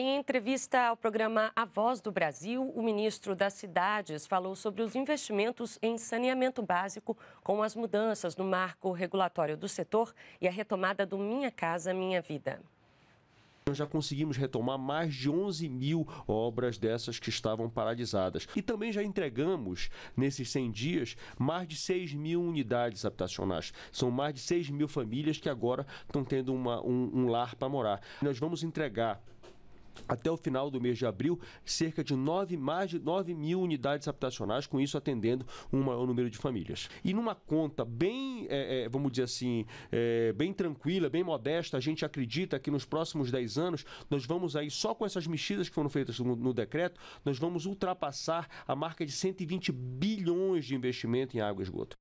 Em entrevista ao programa A Voz do Brasil, o ministro das Cidades falou sobre os investimentos em saneamento básico com as mudanças no marco regulatório do setor e a retomada do Minha Casa Minha Vida. Nós já conseguimos retomar mais de 11 mil obras dessas que estavam paralisadas. E também já entregamos, nesses 100 dias, mais de 6 mil unidades habitacionais. São mais de 6 mil famílias que agora estão tendo uma, um, um lar para morar. Nós vamos entregar até o final do mês de abril, cerca de 9, mais de 9 mil unidades habitacionais, com isso atendendo um maior número de famílias. E numa conta bem, é, é vamos dizer assim, é, bem tranquila, bem modesta, a gente acredita que nos próximos 10 anos, nós vamos aí, só com essas mexidas que foram feitas no, no decreto, nós vamos ultrapassar a marca de 120 bilhões de investimento em água e esgoto.